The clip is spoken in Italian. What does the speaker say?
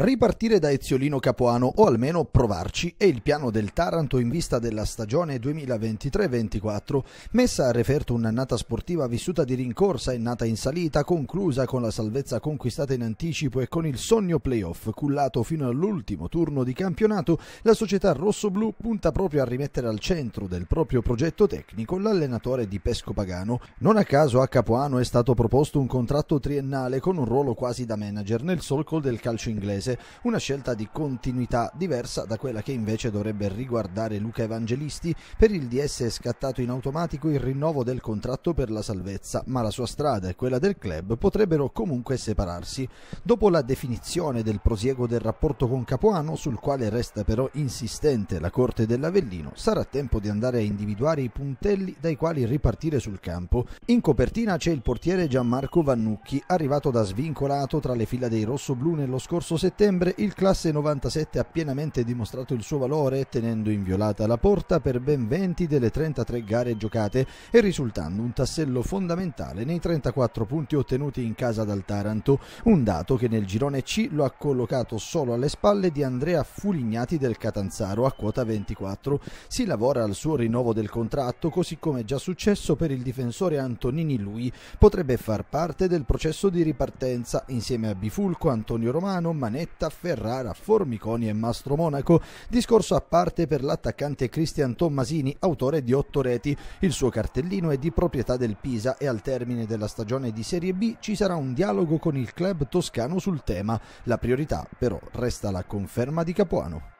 Ripartire da Eziolino Capuano o almeno provarci è il piano del Taranto in vista della stagione 2023-24, messa a referto un'annata sportiva vissuta di rincorsa e nata in salita, conclusa con la salvezza conquistata in anticipo e con il sogno playoff cullato fino all'ultimo turno di campionato, la società rossoblù punta proprio a rimettere al centro del proprio progetto tecnico l'allenatore di Pesco Pagano. Non a caso a Capuano è stato proposto un contratto triennale con un ruolo quasi da manager nel solco del calcio inglese Cremonese, una scelta di continuità diversa da quella che invece dovrebbe riguardare Luca Evangelisti. Per il DS è scattato in automatico il rinnovo del contratto per la salvezza, ma la sua strada e quella del club potrebbero comunque separarsi. Dopo la definizione del prosieguo del rapporto con Capuano, sul quale resta però insistente la Corte dell'Avellino, sarà tempo di andare a individuare i puntelli dai quali ripartire sul campo. In copertina c'è il portiere Gianmarco Vannucchi, arrivato da svincolato tra le fila dei rossoblù nello scorso settimana settembre il classe 97 ha pienamente dimostrato il suo valore tenendo inviolata la porta per ben 20 delle 33 gare giocate e risultando un tassello fondamentale nei 34 punti ottenuti in casa dal Taranto, un dato che nel girone C lo ha collocato solo alle spalle di Andrea Fulignati del Catanzaro a quota 24. Si lavora al suo rinnovo del contratto così come è già successo per il difensore Antonini Lui, potrebbe far parte del processo di ripartenza insieme a Bifulco, Antonio Romano, Manetti Valletta, Ferrara, Formiconi e Mastro Monaco. Discorso a parte per l'attaccante Cristian Tommasini, autore di otto reti. Il suo cartellino è di proprietà del Pisa e al termine della stagione di Serie B ci sarà un dialogo con il club toscano sul tema. La priorità però resta la conferma di Capuano.